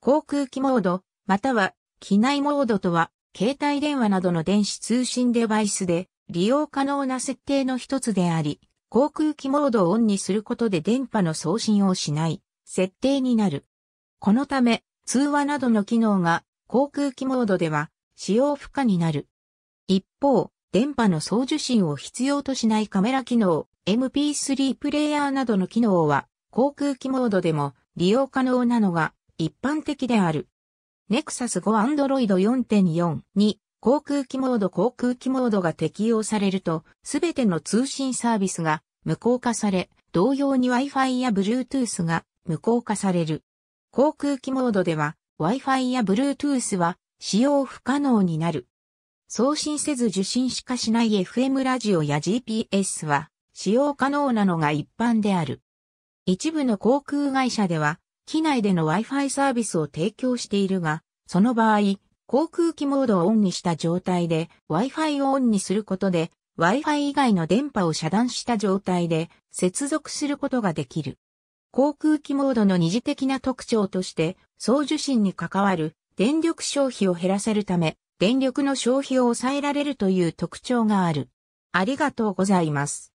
航空機モード、または機内モードとは、携帯電話などの電子通信デバイスで利用可能な設定の一つであり、航空機モードをオンにすることで電波の送信をしない設定になる。このため、通話などの機能が航空機モードでは使用不可になる。一方、電波の送受信を必要としないカメラ機能、MP3 プレイヤーなどの機能は航空機モードでも利用可能なのが一般的である。ネクサス 5Android 4.4に航空機モード航空機モードが適用されると、すべての通信サービスが無効化され、同様に Wi-Fi や Bluetooth が無効化される。航空機モードでは Wi-Fi や Bluetooth は使用不可能になる。送信せず受信しかしない FM ラジオや GPS は使用可能なのが一般である。一部の航空会社では機内での Wi-Fi サービスを提供しているが、その場合、航空機モードをオンにした状態で Wi-Fi をオンにすることで Wi-Fi 以外の電波を遮断した状態で接続することができる。航空機モードの二次的な特徴として送受信に関わる電力消費を減らせるため電力の消費を抑えられるという特徴がある。ありがとうございます。